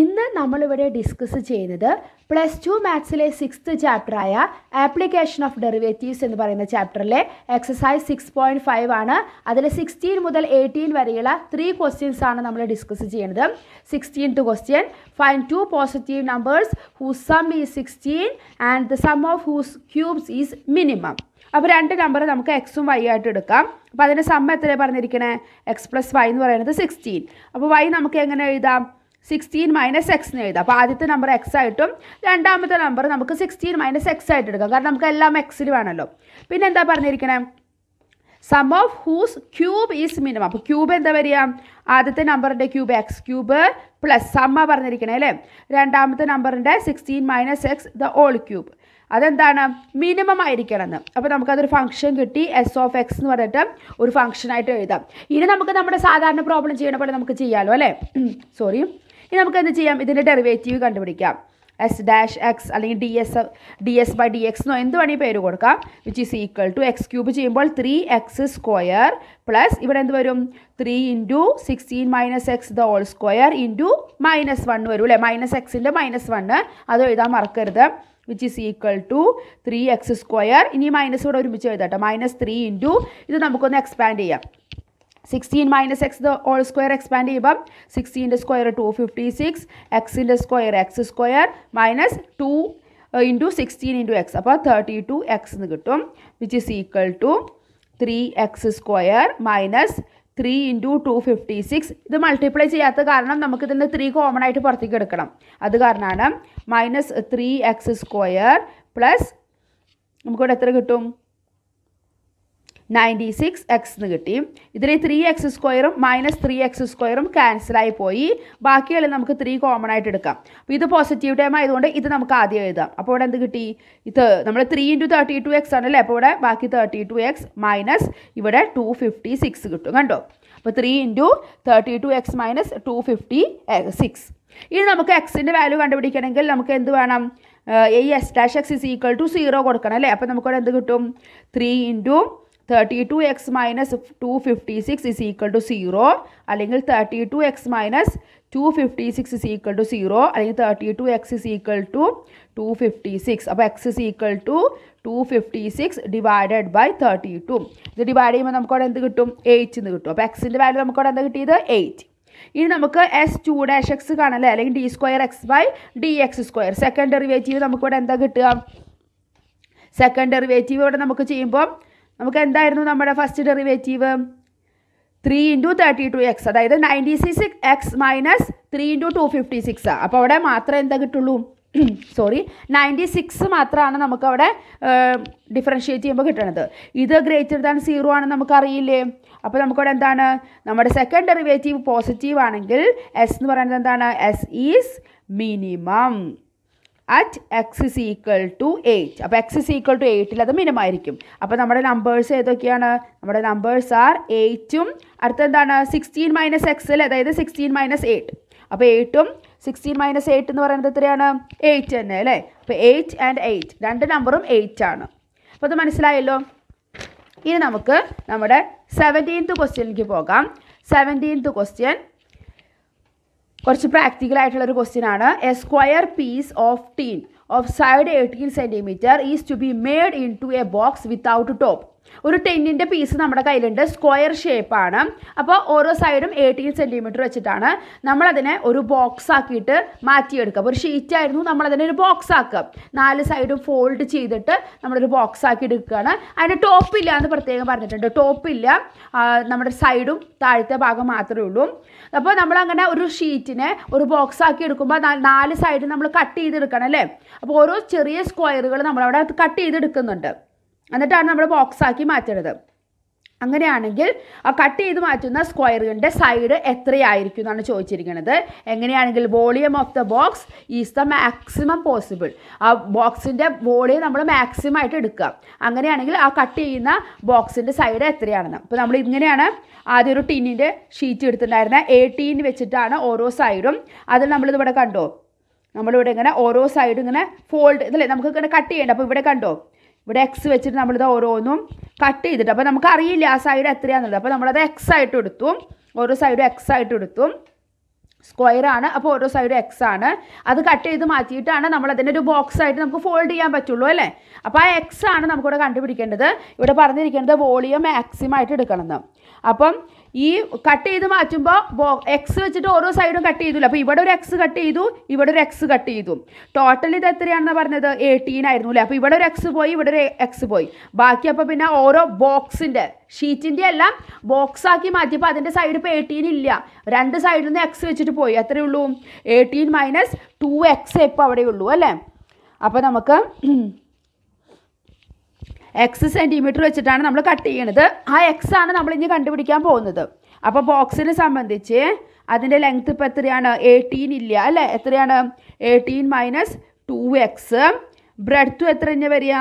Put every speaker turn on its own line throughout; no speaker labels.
ഇന്ന് നമ്മളിവിടെ ഡിസ്കസ് ചെയ്യുന്നത് പ്ലസ് ടു മാത്സിലെ സിക്സ്ത് ആയ ആപ്ലിക്കേഷൻ ഓഫ് ഡെറിവേറ്റീവ്സ് എന്ന് പറയുന്ന ചാപ്റ്ററിലെ എക്സസൈസ് സിക്സ് പോയിൻറ്റ് ഫൈവ് ആണ് അതിൽ സിക്സ്റ്റീൻ മുതൽ എയ്റ്റീൻ വരെയുള്ള ത്രീ ക്വസ്റ്റ്യൻസ് ആണ് നമ്മൾ ഡിസ്കസ് ചെയ്യുന്നത് two question find two positive numbers whose sum is sixteen and the sum of whose cubes is minimum അപ്പോൾ രണ്ട് നമ്പർ നമുക്ക് എക്സും വൈ ആയിട്ട് എടുക്കാം അപ്പോൾ അതിൻ്റെ സമ്മ എത്രയാണ് പറഞ്ഞിരിക്കണേ എക്സ് പ്ലസ് വൈ എന്ന് പറയുന്നത് സിക്സ്റ്റീൻ അപ്പോൾ വൈ നമുക്ക് എങ്ങനെ എഴുതാം സിക്സ്റ്റീൻ മൈനസ് എക്സ് എന്ന് എഴുതാം അപ്പോൾ ആദ്യത്തെ നമ്പർ എക്സ് ആയിട്ടും രണ്ടാമത്തെ നമ്പർ നമുക്ക് സിക്സ്റ്റീൻ മൈനസ് എക്സ് ആയിട്ട് എടുക്കാം കാരണം നമുക്ക് എല്ലാം എക്സിൽ വേണമല്ലോ പിന്നെ എന്താ പറഞ്ഞിരിക്കണേ sum of whose cube is minimum അപ്പോൾ ക്യൂബ് എന്താ വരിക ആദ്യത്തെ നമ്പറിൻ്റെ ക്യൂബ് എക്സ് ക്യൂബ് പ്ലസ് സമ്മ പറഞ്ഞിരിക്കണേ അല്ലേ രണ്ടാമത്തെ നമ്പറിൻ്റെ sixteen minus x the whole cube അതെന്താണ് മിനിമം ആയിരിക്കണം എന്ന് അപ്പോൾ നമുക്കതൊരു ഫംഗ്ഷൻ കിട്ടി എസ് ഓഫ് എക്സ് എന്ന് പറഞ്ഞിട്ട് ഒരു ഫംഗ്ഷനായിട്ട് എഴുതാം ഇനി നമുക്ക് നമ്മുടെ സാധാരണ പ്രോബ്ലം ചെയ്യണ പോലെ നമുക്ക് ചെയ്യാമല്ലോ അല്ലേ സോറി ഇനി നമുക്ക് എന്ത് ചെയ്യാം ഇതിൻ്റെ ഡെറിവേറ്റീവ് കണ്ടുപിടിക്കാം എസ് ഡാഷ് എക്സ് അല്ലെങ്കിൽ d s d s by d x എന്നോ എന്ത് വേണമെങ്കിൽ പേര് കൊടുക്കാം which is equal to x cube ചെയ്യുമ്പോൾ ത്രീ എക്സ് സ്ക്വയർ പ്ലസ് ഇവിടെ എന്ത് വരും three into sixteen minus x the whole square into minus one വരും അല്ലേ മൈനസ് എക്സിൻ്റെ മൈനസ് വണ്ണ് അത് എഴുതാൻ മറക്കരുത് which is equal to three x square ഇനി മൈനസ് ഇവിടെ ഒരുമിച്ച് എഴുതാട്ടോ മൈനസ് ത്രീ ഇൻറ്റു ഇത് നമുക്കൊന്ന് എക്സ്പാൻഡ് ചെയ്യാം sixteen minus x whole square expand ചെയ്യുമ്പം സിക്സ്റ്റീൻ്റെ സ്ക്വയർ ടു ഫിഫ്റ്റി സിക്സ് എക്സിൻ്റെ square x square minus two into sixteen into x അപ്പോൾ തേർട്ടി ടു എക്സ് എന്ന് കിട്ടും which is equal to three x square minus three into two fifty six ഇത് multiply ചെയ്യാത്ത കാരണം നമുക്ക് ഇതിൻ്റെ ത്രീ കോമൺ ആയിട്ട് പുറത്തേക്ക് എടുക്കണം അത് കാരണമാണ് minus three x square plus നമുക്കിവിടെ എത്ര കിട്ടും നയൻറ്റി സിക്സ് എക്സ് എന്ന് കിട്ടി ഇതിൽ ത്രീ എക്സ് സ്ക്വയറും മൈനസ് ത്രീ എക്സ് സ്ക്വയറും ക്യാൻസലായി പോയി ബാക്കിയുള്ള നമുക്ക് ത്രീ കോമൺ ആയിട്ട് എടുക്കാം അപ്പോൾ ഇത് പോസിറ്റീവ് ടൈം ആയതുകൊണ്ട് ഇത് നമുക്ക് ആദ്യം എഴുതാം അപ്പോൾ ഇവിടെ എന്ത് കിട്ടി ഇത് നമ്മൾ three into thirty two x ആണല്ലേ അപ്പോൾ ഇവിടെ ബാക്കി തേർട്ടി ടു എക്സ് മൈനസ് ഇവിടെ ടു ഫിഫ്റ്റി സിക്സ് കിട്ടും കണ്ടോ അപ്പോൾ three into thirty two x minus two fifty six ഇനി നമുക്ക് എക്സിൻ്റെ വാല്യൂ കണ്ടുപിടിക്കണമെങ്കിൽ നമുക്ക് എന്ത് വേണം a s dash x is equal to zero കൊടുക്കണം അല്ലേ അപ്പോൾ നമുക്കവിടെ എന്ത് കിട്ടും three into thirty two x minus two fifty six is equal to zero അല്ലെങ്കിൽ thirty two x minus two fifty six is equal to zero അല്ലെങ്കിൽ thirty two x is equal to two fifty six അപ്പോൾ x is equal to two fifty six divided by thirty two ഇത് divide ചെയ്യുമ്പോൾ നമുക്കവിടെ എന്ത് കിട്ടും eight എന്ന് കിട്ടും അപ്പോൾ എക്സിൻ്റെ വാല്യൂ നമുക്കവിടെ എന്താ കിട്ടിയത് എയ്റ്റ് ഇനി നമുക്ക് എസ് ടു ഡാഷ് എക്സ് കാണല്ലേ അല്ലെങ്കിൽ d square x by d x square second derivative നമുക്കിവിടെ എന്താ കിട്ടുക സെക്കൻഡ് ഡെറിവേറ്റീവ് ഇവിടെ നമുക്ക് ചെയ്യുമ്പോൾ നമുക്ക് എന്തായിരുന്നു നമ്മുടെ first derivative three into thirty two x അതായത് ninety six x minus three into two fifty six അപ്പോൾ അവിടെ മാത്രം എന്താ കിട്ടുള്ളൂ സോറി നയൻറ്റി സിക്സ് മാത്രമാണ് നമുക്കവിടെ ഡിഫറൻഷിയേറ്റ് ചെയ്യുമ്പോൾ കിട്ടണത് ഇത് ഗ്രേറ്റർ ദാൻ സീറോ ആണെന്ന് നമുക്കറിയില്ലേ അപ്പോൾ നമുക്കവിടെ എന്താണ് നമ്മുടെ സെക്കൻഡ് ഡെറിവേറ്റീവ് പോസിറ്റീവ് ആണെങ്കിൽ എസ് എന്ന് പറയുന്നത് എന്താണ് s is minimum at x is equal to eight അപ്പോൾ എക്സ് ഇസ് ഈക്വൽ ടു എയ്റ്റിൽ അത് മിനിമായിരിക്കും അപ്പോൾ നമ്മുടെ നമ്പേഴ്സ് ഏതൊക്കെയാണ് നമ്മുടെ നമ്പേഴ്സ് ആർ എയ്റ്റും അടുത്ത എന്താണ് സിക്സ്റ്റീൻ മൈനസ് എക്സിൽ അതായത് സിക്സ്റ്റീൻ മൈനസ് എയ്റ്റ് അപ്പോൾ എയ്റ്റും സിക്സ്റ്റീൻ മൈനസ് എയ്റ്റ് എന്ന് പറയുന്നത് എത്രയാണ് എയ്റ്റ് തന്നെ അല്ലേ അപ്പോൾ എയ്റ്റ് ആൻഡ് എയ്റ്റ് രണ്ട് നമ്പറും എയ്റ്റ് ആണ് അപ്പോൾ അത് മനസ്സിലായല്ലോ ഇനി നമുക്ക് നമ്മുടെ സെവൻറ്റീൻത്ത് ക്വസ്റ്റ്യനിലേക്ക് പോകാം സെവൻറ്റീൻത്ത് ക്വസ്റ്റ്യൻ കുറച്ച് പ്രാക്ടിക്കൽ ആയിട്ടുള്ള ഒരു ക്വസ്റ്റ്യൻ ആണ് a square piece of tin of side eighteen centimetre is to be made into a box without top ഒരു ടെന്നിൻ്റെ പീസ് നമ്മുടെ കയ്യിലുണ്ട് സ്ക്വയർ ഷേപ്പാണ് അപ്പോൾ ഓരോ സൈഡും എയ്റ്റീൻ സെൻറ്റിമീറ്റർ വെച്ചിട്ടാണ് നമ്മളതിനെ ഒരു ബോക്സ് ആക്കിയിട്ട് മാറ്റിയെടുക്കുക അപ്പോൾ ഒരു ഷീറ്റായിരുന്നു നമ്മളതിനെ ഒരു ബോക്സ് ആക്കുക നാല് സൈഡും ഫോൾഡ് ചെയ്തിട്ട് നമ്മളൊരു ബോക്സ് ആക്കി എടുക്കുകയാണ് അതിൻ്റെ ടോപ്പില്ല എന്ന് പ്രത്യേകം പറഞ്ഞിട്ടുണ്ട് ടോപ്പില്ല നമ്മുടെ സൈഡും താഴത്തെ ഭാഗം മാത്രമേ ഉള്ളൂ അപ്പോൾ നമ്മളങ്ങനെ ഒരു ഷീറ്റിനെ ഒരു ബോക്സ് ആക്കി എടുക്കുമ്പോൾ നാല് സൈഡ് നമ്മൾ കട്ട് ചെയ്തെടുക്കണം അല്ലേ അപ്പോൾ ഓരോ ചെറിയ സ്ക്വയറുകൾ നമ്മളവിടെ കട്ട് ചെയ്തെടുക്കുന്നുണ്ട് എന്നിട്ടാണ് നമ്മൾ ബോക്സാക്കി മാറ്റേണ്ടത് അങ്ങനെയാണെങ്കിൽ ആ കട്ട് ചെയ്ത് മാറ്റുന്ന സ്ക്വയറുകളുടെ സൈഡ് എത്രയായിരിക്കും എന്നാണ് ചോദിച്ചിരിക്കുന്നത് എങ്ങനെയാണെങ്കിൽ volume of the box is the maximum possible ആ ബോക്സിൻ്റെ വോളിയം നമ്മൾ മാക്സിമം ആയിട്ട് എടുക്കുക അങ്ങനെയാണെങ്കിൽ ആ കട്ട് ചെയ്യുന്ന ബോക്സിൻ്റെ സൈഡ് എത്രയാണെന്ന് അപ്പോൾ നമ്മൾ ഇങ്ങനെയാണ് ആദ്യം ഒരു ടീനിൻ്റെ ഷീറ്റ് എടുത്തിട്ടുണ്ടായിരുന്നത് ടീൻ വെച്ചിട്ടാണ് ഓരോ സൈഡും അതിൽ നമ്മളിതിവിടെ കണ്ടോ നമ്മളിവിടെ ഇങ്ങനെ ഓരോ സൈഡും ഇങ്ങനെ ഫോൾഡ് ഇതല്ലേ നമുക്ക് ഇങ്ങനെ കട്ട് ചെയ്യേണ്ട അപ്പോൾ ഇവിടെ കണ്ടോ ഇവിടെ എക്സ് വെച്ചിട്ട് നമ്മളിത് ഓരോന്നും കട്ട് ചെയ്തിട്ട് അപ്പോൾ നമുക്ക് അറിയില്ല ആ സൈഡ് എത്രയാണെന്നുള്ളത് അപ്പോൾ നമ്മളത് എക്സ് ആയിട്ട് എടുത്തു ഓരോ സൈഡും എക്സ് ആയിട്ട് എടുത്തു സ്ക്വയർ ആണ് അപ്പോൾ ഓരോ സൈഡും എക്സ് ആണ് അത് കട്ട് ചെയ്ത് മാറ്റിയിട്ടാണ് നമ്മൾ അതിൻ്റെ ഒരു ബോക്സ് ആയിട്ട് നമുക്ക് ഫോൾഡ് ചെയ്യാൻ പറ്റുള്ളൂ അല്ലേ അപ്പോൾ ആ എക്സ് ആണ് നമുക്കിവിടെ കണ്ടുപിടിക്കേണ്ടത് ഇവിടെ പറഞ്ഞിരിക്കേണ്ടത് വോളിയം മാക്സിമം ആയിട്ട് എടുക്കണം അപ്പം ഈ കട്ട് ചെയ്ത് മാറ്റുമ്പോൾ എക്സ് വെച്ചിട്ട് ഓരോ സൈഡും കട്ട് ചെയ്തു അപ്പോൾ ഇവിടെ ഒരു എക്സ് കട്ട് ചെയ്തു ഇവിടെ ഒരു എക്സ് കട്ട് ചെയ്തു ടോട്ടൽ ഇത് എത്രയാണെന്ന് പറഞ്ഞത് എയ്റ്റീൻ ആയിരുന്നു അല്ലേ അപ്പോൾ ഇവിടെ ഒരു എക്സ് പോയി ഇവിടെ ഒരു എക്സ് പോയി ബാക്കി അപ്പോൾ പിന്നെ ഓരോ ബോക്സിൻ്റെ ഷീറ്റിൻ്റെ എല്ലാം ബോക്സാക്കി മാറ്റിയപ്പോൾ അതിൻ്റെ സൈഡ് ഇപ്പോൾ എയ്റ്റീൻ ഇല്ല രണ്ട് സൈഡിൽ നിന്ന് എക്സ് വെച്ചിട്ട് പോയി എത്രയേ ഉള്ളൂ എയ്റ്റീൻ മൈനസ് ടു എക്സ് ഇപ്പോൾ ഉള്ളൂ അല്ലേ അപ്പോൾ നമുക്ക് എക്സ് സെൻറ്റിമീറ്റർ വെച്ചിട്ടാണ് നമ്മൾ കട്ട് ചെയ്യണത് ആ എക്സ് ആണ് നമ്മൾ ഇനി കണ്ടുപിടിക്കാൻ പോകുന്നത് അപ്പോൾ ബോക്സിനെ സംബന്ധിച്ച് അതിൻ്റെ ലെങ്ത് ഇപ്പോൾ എത്രയാണ് എയ്റ്റീൻ ഇല്ല അല്ലേ എത്രയാണ് എയ്റ്റീൻ മൈനസ് ടു എക്സ് ബ്രെഡ്ത്തും എത്ര തന്നെ വരിക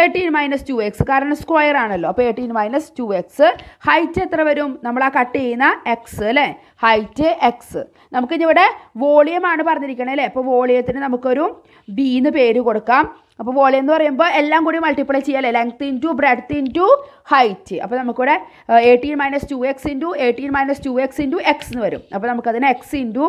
എയ്റ്റീൻ മൈനസ് ടു എക്സ് കാരണം സ്ക്വയർ ആണല്ലോ അപ്പോൾ eighteen minus two x height എത്ര വരും നമ്മൾ ആ കട്ട് ചെയ്യുന്ന എക്സ് അല്ലേ ഹൈറ്റ് എക്സ് നമുക്കിനിവിടെ ഇവിടെ വോളിയം ആണ് പറഞ്ഞിരിക്കണേ അല്ലേ അപ്പോൾ വോളിയത്തിന് നമുക്കൊരു ബീന്ന് പേര് കൊടുക്കാം അപ്പോൾ വോളിയം എന്ന് പറയുമ്പോൾ എല്ലാം കൂടി മൾട്ടിപ്ലൈ ചെയ്യല്ലേ length into breadth into height അപ്പോൾ നമുക്കിവിടെ eighteen minus two x into eighteen minus two x into x എന്ന് വരും അപ്പോൾ നമുക്കതിന് x into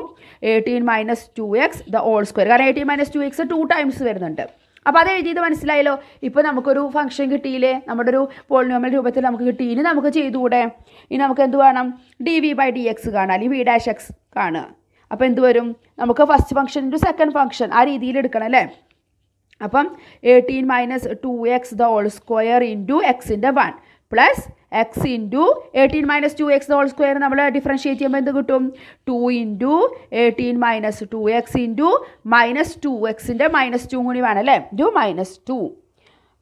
eighteen minus two x the whole square കാരണം eighteen minus two x two times വരുന്നുണ്ട് അപ്പോൾ അത് എഴുതിയത് മനസ്സിലായല്ലോ ഇപ്പോൾ നമുക്കൊരു ഫംഗ്ഷൻ കിട്ടിയില്ലേ നമ്മുടെ ഒരു പോളിനോമൽ രൂപത്തിൽ നമുക്ക് കിട്ടി ഇനി നമുക്ക് ചെയ്തുകൂടെ ഇനി നമുക്ക് എന്ത് വേണം d v by d x കാണുക അല്ലെങ്കിൽ വി ഡാഷ് എക്സ് കാണുക അപ്പോൾ എന്ത് വരും നമുക്ക് first function into second function ആ രീതിയിൽ എടുക്കണം അല്ലേ അപ്പം eighteen minus two x the whole square into എക്സിൻ്റെ one plus x into eighteen minus two x the whole square നമ്മൾ ഡിഫറൻഷിയേറ്റ് ചെയ്യുമ്പോൾ എന്ത് കിട്ടും two into eighteen minus two x into minus two എക്സിൻ്റെ മൈനസ് ടു കൂടി വേണം അല്ലേ into minus two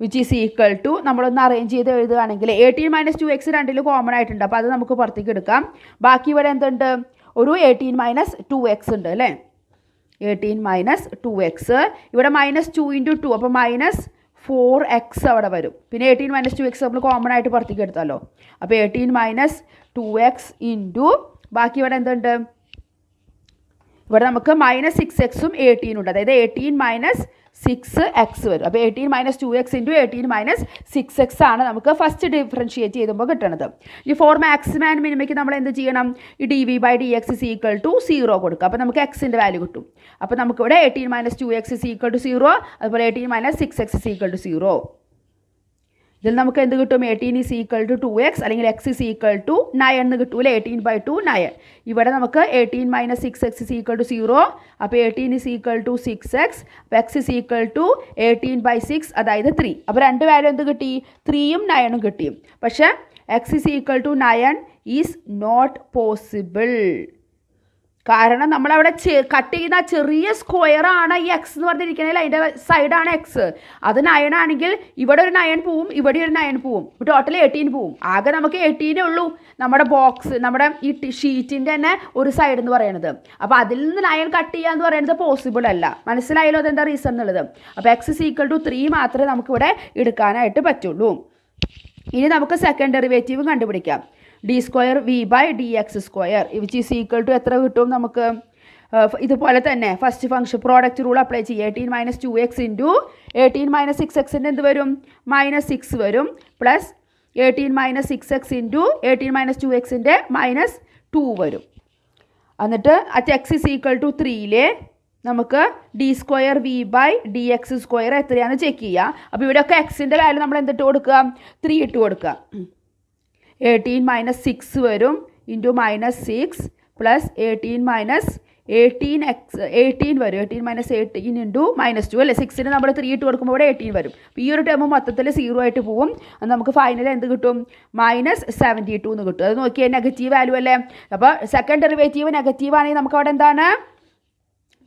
which is equal to നമ്മളൊന്ന് അറേഞ്ച് ചെയ്ത് എഴുതുകയാണെങ്കിൽ എയ്റ്റീൻ മൈനസ് ടു എക്സ് രണ്ടിൽ കോമൺ ആയിട്ടുണ്ട് അപ്പോൾ അത് നമുക്ക് പുറത്തേക്ക് എടുക്കാം ബാക്കി ഇവിടെ എന്തുണ്ട് ഒരു എയ്റ്റീൻ മൈനസ് ടു എക്സ് ഉണ്ട് അല്ലേ എയ്റ്റീൻ മൈനസ് ടു എക്സ് ഇവിടെ മൈനസ് ടു ഇൻറ്റു ടു അപ്പോൾ മൈനസ് ഫോർ എക്സ് അവിടെ വരും പിന്നെ എയ്റ്റീൻ മൈനസ് ടു എക്സ് നമ്മൾ കോമൺ ആയിട്ട് പുറത്തേക്ക് എടുത്താലോ അപ്പോൾ eighteen minus two x into ബാക്കി ഇവിടെ എന്തുണ്ട് ഇവിടെ നമുക്ക് മൈനസ് സിക്സ് എക്സും എയ്റ്റീനും ഉണ്ട് അതായത് എയ്റ്റീൻ മൈനസ് സിക്സ് എക്സ് വരും അപ്പോൾ eighteen minus two x into eighteen minus six x ആണ് നമുക്ക് ഫസ്റ്റ് ഡിഫറൻഷിയേറ്റ് ചെയ്യുമ്പോൾ കിട്ടുന്നത് ഈ ഫോർ മാക്സിമം ആൻഡ് മിനിമയ്ക്ക് നമ്മൾ എന്ത് ചെയ്യണം ഈ d v by d x is equal to zero കൊടുക്കുക അപ്പോൾ നമുക്ക് എക്സിൻ്റെ വാല്യൂ കിട്ടും അപ്പോൾ നമുക്കിവിടെ eighteen minus two x is equal to zero അതുപോലെ eighteen minus six x is equal to zero ഇതിൽ നമുക്ക് എന്ത് കിട്ടും eighteen is equal to two x അല്ലെങ്കിൽ x is equal to nine എന്ന് കിട്ടും അല്ലേ എയ്റ്റീൻ ബൈ ടു നയൻ ഇവിടെ നമുക്ക് eighteen minus six x is equal to zero അപ്പോൾ eighteen is equal to six x അപ്പോൾ x is equal to eighteen by six അതായത് three അപ്പോൾ രണ്ട് വാല്യൂ എന്ത് കിട്ടി ത്രീയും നയനും കിട്ടിയും പക്ഷേ x is equal to nine is not possible കാരണം അവിടെ കട്ട് ചെയ്യുന്ന ചെറിയ സ്ക്വയർ ആണ് ഈ എക്സ് എന്ന് പറഞ്ഞിരിക്കുന്നത് അതിൻ്റെ സൈഡാണ് എക്സ് അത് നയൺ ആണെങ്കിൽ ഇവിടെ ഒരു നയൻ പോവും ഇവിടെ ഒരു നയൻ പോവും ടോട്ടൽ എയ്റ്റീൻ പോവും ആകെ നമുക്ക് എയ്റ്റീനേ ഉള്ളൂ നമ്മുടെ ബോക്സ് നമ്മുടെ ഈ ഷീറ്റിൻ്റെ തന്നെ ഒരു സൈഡ് എന്ന് പറയുന്നത് അപ്പോൾ അതിൽ നിന്ന് നയൻ കട്ട് ചെയ്യുക എന്ന് പറയുന്നത് പോസിബിൾ അല്ല മനസ്സിലായല്ലോ അതെന്താ റീസൺ എന്നുള്ളത് അപ്പോൾ എക്സ് സീക്വൽ ടു ത്രീ മാത്രമേ നമുക്കിവിടെ എടുക്കാനായിട്ട് പറ്റുള്ളൂ ഇനി നമുക്ക് സെക്കൻഡ് ഡെറിവേറ്റീവ് കണ്ടുപിടിക്കാം d square v by d x square which is equal to എത്ര കിട്ടും നമുക്ക് ഇതുപോലെ തന്നെ first function product rule apply ചെയ്യുക eighteen minus two x into eighteen minus six എക്സിൻ്റെ എന്ത് വരും മൈനസ് സിക്സ് വരും plus eighteen minus six x into eighteen minus two എക്സിൻ്റെ മൈനസ് ടു വരും എന്നിട്ട് at x is equal to ത്രീയിലെ നമുക്ക് d square v by d x square എത്രയാണെന്ന് ചെക്ക് ചെയ്യുക അപ്പോൾ ഇവിടെയൊക്കെ എക്സിൻ്റെ വാല്യൂ നമ്മൾ എന്തിട്ട് കൊടുക്കുക ത്രീ ഇട്ട് കൊടുക്കുക എയ്റ്റീൻ മൈനസ് സിക്സ് വരും into minus six plus eighteen minus eighteen x eighteen വരും eighteen minus eighteen into minus two അല്ലേ സിക്സിന് നമ്മൾ ത്രീ ഇട്ട് കൊടുക്കുമ്പോൾ ഇവിടെ എയ്റ്റീൻ വരും ഈ ഒരു ടേം മൊത്തത്തിൽ സീറോ ആയിട്ട് പോവും നമുക്ക് ഫൈനൽ എന്ത് കിട്ടും മൈനസ് സെവൻറ്റി ടു എന്ന് കിട്ടും അത് നോക്കിയാൽ നെഗറ്റീവ് വാല്യൂ അല്ലേ അപ്പോൾ സെക്കൻഡ് ഡെറിവേറ്റീവ് നെഗറ്റീവ് ആണെങ്കിൽ നമുക്ക് അവിടെ എന്താണ്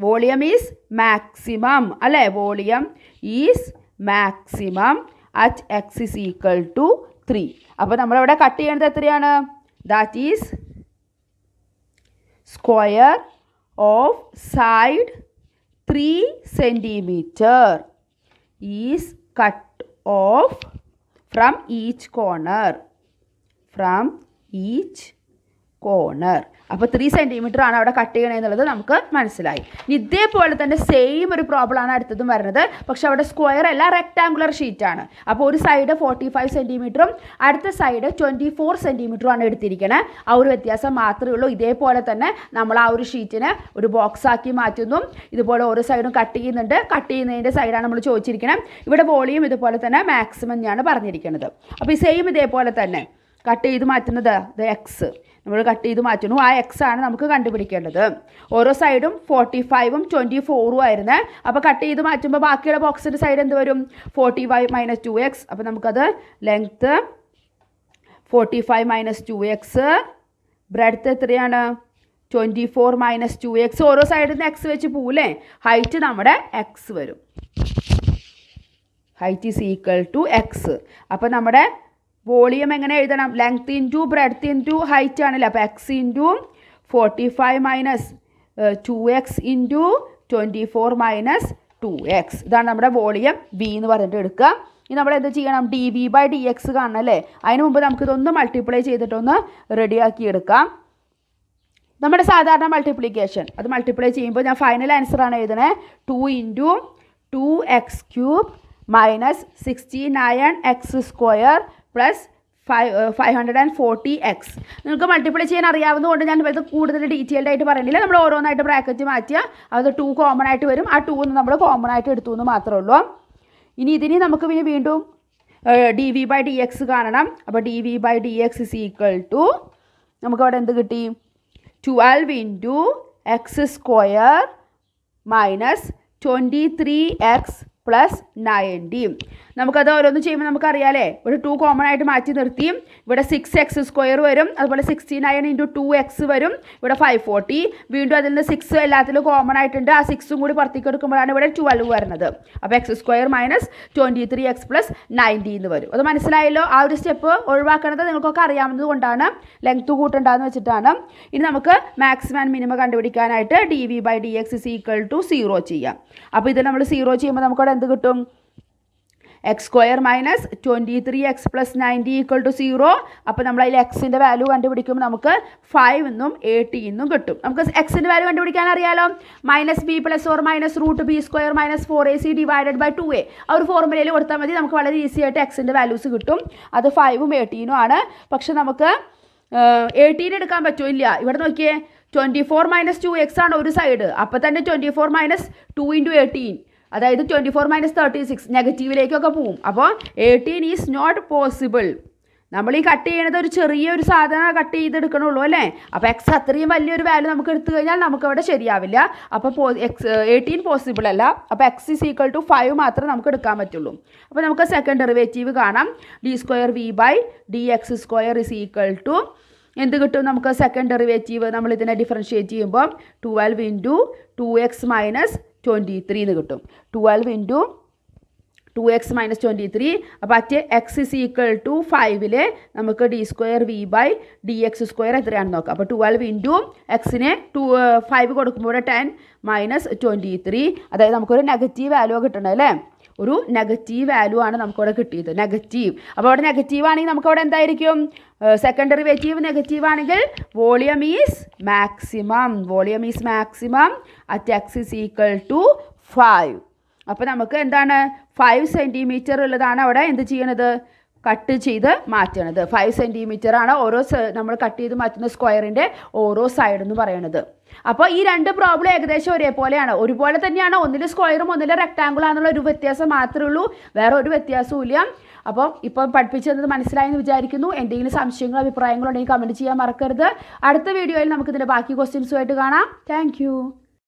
വോളിയം ഈസ് മാക്സിമം അല്ലേ volume is maximum at x is equal to three അപ്പോൾ നമ്മളവിടെ കട്ട് ചെയ്യേണ്ടത് എത്രയാണ് that is square of side three centimetre is cut off from each corner from each corner അപ്പോൾ ത്രീ സെൻറ്റിമീറ്റർ ആണ് അവിടെ cut ചെയ്യണമെന്നുള്ളത് നമുക്ക് മനസ്സിലായി ഇതേപോലെ തന്നെ സെയിം ഒരു പ്രോബ്ലം ആണ് അടുത്തതും വരുന്നത് പക്ഷെ അവിടെ സ്ക്വയർ അല്ല റെക്ടാങ്കുലർ ഷീറ്റാണ് അപ്പോൾ ഒരു സൈഡ് ഫോർട്ടി ഫൈവ് സെൻറ്റിമീറ്ററും അടുത്ത സൈഡ് ട്വൻറ്റി ഫോർ ആണ് എടുത്തിരിക്കുന്നത് ആ ഒരു വ്യത്യാസം മാത്രമേ ഉള്ളൂ ഇതേപോലെ തന്നെ നമ്മൾ ആ ഒരു ഷീറ്റിനെ ഒരു ബോക്സ് ആക്കി മാറ്റുന്നു ഇതുപോലെ ഓരോ സൈഡും കട്ട് ചെയ്യുന്നുണ്ട് കട്ട് ചെയ്യുന്നതിൻ്റെ സൈഡാണ് നമ്മൾ ചോദിച്ചിരിക്കുന്നത് ഇവിടെ വോളിയം ഇതുപോലെ തന്നെ മാക്സിമം ഞാൻ പറഞ്ഞിരിക്കുന്നത് അപ്പോൾ ഈ സെയിം ഇതേപോലെ തന്നെ കട്ട് ചെയ്ത് മാറ്റുന്നത് ദ എക്സ് നമ്മൾ കട്ട് ചെയ്ത് മാറ്റുന്നു ആ എക്സ് ആണ് നമുക്ക് കണ്ടുപിടിക്കേണ്ടത് ഓരോ സൈഡും ഫോർട്ടി ഫൈവും ട്വൻറ്റി ഫോറും ആയിരുന്നു അപ്പോൾ കട്ട് ചെയ്ത് മാറ്റുമ്പോൾ ബാക്കിയുള്ള ബോക്സിൻ്റെ സൈഡ് എന്ത് വരും forty five minus two x അപ്പോൾ നമുക്കത് length forty five minus two x breadth എത്രയാണ് twenty four minus two x ഓരോ സൈഡിൽ നിന്ന് എക്സ് വെച്ച് പോവില്ലേ ഹൈറ്റ് നമ്മുടെ എക്സ് വരും height is equal to x അപ്പോൾ നമ്മുടെ വോളിയം എങ്ങനെ എഴുതണം length into breadth into height ആണല്ലോ അപ്പോൾ x into forty five minus two x into twenty four minus two x ഇതാണ് നമ്മുടെ വോളിയം ബി എന്ന് പറഞ്ഞിട്ട് എടുക്കുക ഇനി നമ്മൾ എന്ത് ചെയ്യണം d v by d x കാണണം അല്ലേ അതിന് മുമ്പ് നമുക്കിതൊന്ന് മൾട്ടിപ്ലൈ ചെയ്തിട്ടൊന്ന് റെഡിയാക്കി എടുക്കാം നമ്മുടെ സാധാരണ മൾട്ടിപ്ലിക്കേഷൻ അത് മൾട്ടിപ്ലൈ ചെയ്യുമ്പോൾ ഞാൻ ഫൈനൽ ആൻസർ ആണ് എഴുതണേ two into two x cube minus sixty nine x square plus five hundred and forty x നിങ്ങൾക്ക് മൾട്ടിപ്ലൈ ചെയ്യാൻ അറിയാവുന്നതുകൊണ്ട് ഞാൻ ഇത് കൂടുതൽ ഡീറ്റെയിൽഡ് ആയിട്ട് പറയുന്നില്ല നമ്മൾ ഓരോന്നായിട്ട് ബ്രാക്കറ്റ് മാറ്റിയാൽ അത് ടു കോമൺ ആയിട്ട് വരും ആ ടു ഒന്ന് നമ്മൾ കോമൺ ആയിട്ട് എടുത്തു എന്ന് മാത്രമേ ഉള്ളൂ ഇനി ഇതിന് നമുക്ക് പിന്നെ വീണ്ടും d v by d x കാണണം അപ്പോൾ d v by d x is equal to നമുക്കവിടെ എന്ത് കിട്ടി twelve into x square minus twenty three x plus നയൻറ്റിയും നമുക്കത് ഓരോന്ന് ചെയ്യുമ്പോൾ നമുക്കറിയാലേ ഇവിടെ ടു കോമൺ ആയിട്ട് മാറ്റി നിർത്തിയും ഇവിടെ സിക്സ് എക്സ് സ്ക്വയർ വരും അതുപോലെ sixty nine into two x വരും ഇവിടെ ഫൈവ് ഫോർട്ടി വീണ്ടും അതിൽ നിന്ന് സിക്സ് എല്ലാത്തിലും കോമൺ ആയിട്ടുണ്ട് ആ സിക്സും കൂടി പുറത്തേക്ക് എടുക്കുമ്പോഴാണ് ഇവിടെ ട്വൽവ് വരുന്നത് അപ്പോൾ x square minus twenty three x plus ninety എന്ന് വരും അത് മനസ്സിലായല്ലോ ആ ഒരു സ്റ്റെപ്പ് ഒഴിവാക്കണത് നിങ്ങൾക്കൊക്കെ അറിയാവുന്നത് കൊണ്ടാണ് ലെങ്ത്ത് കൂട്ടേണ്ടതെന്ന് വെച്ചിട്ടാണ് ഇനി നമുക്ക് മാക്സിമം ആൻഡ് മിനിമം കണ്ടുപിടിക്കാനായിട്ട് d v by d x is equal to zero ചെയ്യാം അപ്പോൾ ഇത് നമ്മൾ സീറോ ചെയ്യുമ്പോൾ നമുക്കവിടെ എന്ത് കിട്ടും x square minus twenty three x plus ninety equal to zero അപ്പോൾ നമ്മൾ അതിൽ എക്സിൻ്റെ വാല്യൂ കണ്ടുപിടിക്കുമ്പോൾ നമുക്ക് ഫൈവ് എന്നും എയ്റ്റി എന്നും കിട്ടും നമുക്ക് എക്സിൻ്റെ വാല്യൂ കണ്ടുപിടിക്കാൻ അറിയാലോ minus b plus four minus root b square minus four a c divided by two a ആ ഒരു ഫോർമുലയിൽ കൊടുത്താൽ മതി നമുക്ക് വളരെ ഈസി ആയിട്ട് എക്സിൻ്റെ വാല്യൂസ് കിട്ടും അത് ഫൈവും എയ്റ്റീനും ആണ് പക്ഷെ നമുക്ക് എയ്റ്റീൻ എടുക്കാൻ പറ്റുമോ ഇല്ല ഇവിടെ നോക്കിയേ twenty four minus two x ആണ് ഒരു സൈഡ് അപ്പോൾ തന്നെ twenty four minus two into eighteen അതായത് twenty four minus thirty six നെഗറ്റീവിലേക്കൊക്കെ പോവും അപ്പോൾ എയ്റ്റീൻ ഈസ് നോട്ട് പോസിബിൾ നമ്മൾ ഈ കട്ട് ചെയ്യണത് ഒരു ചെറിയൊരു സാധനം കട്ട് ചെയ്തെടുക്കണുള്ളൂ അല്ലേ അപ്പോൾ എക്സ് അത്രയും വലിയൊരു വാല്യൂ നമുക്ക് എടുത്തു കഴിഞ്ഞാൽ നമുക്കവിടെ ശരിയാവില്ല അപ്പോൾ പോ എക്സ് എയ്റ്റീൻ പോസിബിൾ അല്ല അപ്പോൾ x is equal to five മാത്രമേ നമുക്ക് എടുക്കാൻ പറ്റുള്ളൂ അപ്പോൾ നമുക്ക് സെക്കൻഡ് ഡെറിവേറ്റീവ് കാണാം d square v by d x square is equal to എന്ത് കിട്ടും നമുക്ക് സെക്കൻഡ് ഡെറിവേറ്റീവ് നമ്മൾ ഇതിനെ ഡിഫറൻഷ്യേറ്റ് ചെയ്യുമ്പോൾ twelve into two x minus twenty three എന്ന് കിട്ടും twelve into two x minus twenty three അപ്പം at x is equal to ഫൈവിൽ നമുക്ക് d square v by d x square എത്രയാണെന്ന് നോക്കാം അപ്പോൾ ട്വൽവ് ഇൻറ്റു എക്സിനെ ടു ഫൈവ് കൊടുക്കുമ്പോൾ ടെൻ മൈനസ് ട്വൻറ്റി ത്രീ അതായത് നമുക്കൊരു നെഗറ്റീവ് വാല്യൂ കിട്ടണം അല്ലേ ഒരു നെഗറ്റീവ് വാല്യൂ ആണ് നമുക്കവിടെ കിട്ടിയത് നെഗറ്റീവ് അപ്പോൾ അവിടെ നെഗറ്റീവ് ആണെങ്കിൽ നമുക്കവിടെ എന്തായിരിക്കും സെക്കൻഡറി ഡെറിവേറ്റീവ് നെഗറ്റീവ് ആണെങ്കിൽ volume is maximum volume is maximum at x is equal to five അപ്പോൾ നമുക്ക് എന്താണ് ഫൈവ് സെൻറ്റിമീറ്റർ ഉള്ളതാണ് അവിടെ എന്ത് ചെയ്യണത് കട്ട് ചെയ്ത് മാറ്റണത് ഫൈവ് സെൻറ്റിമീറ്റർ ആണ് ഓരോ നമ്മൾ കട്ട് ചെയ്ത് മാറ്റുന്ന സ്ക്വയറിൻ്റെ ഓരോ സൈഡ് എന്ന് പറയണത് അപ്പോൾ ഈ രണ്ട് പ്രോബ്ലം ഏകദേശം ഒരേപോലെയാണ് ഒരുപോലെ തന്നെയാണ് ഒന്നിൽ സ്ക്വയറും ഒന്നിൽ റെക്ടാങ്കിളാണെന്നുള്ള ഒരു വ്യത്യാസം മാത്രമേ ഉള്ളൂ വേറെ ഒരു വ്യത്യാസവും ഇല്ല അപ്പം ഇപ്പോൾ പഠിപ്പിച്ചത് മനസ്സിലായെന്ന് വിചാരിക്കുന്നു എന്തെങ്കിലും സംശയങ്ങളോ അഭിപ്രായങ്ങളോ ഉണ്ടെങ്കിൽ കമൻറ്റ് ചെയ്യാൻ മറക്കരുത് അടുത്ത വീഡിയോയിൽ നമുക്ക് ഇതിന്റെ ബാക്കി ക്വസ്റ്റ്യൻസുമായിട്ട് കാണാം താങ്ക്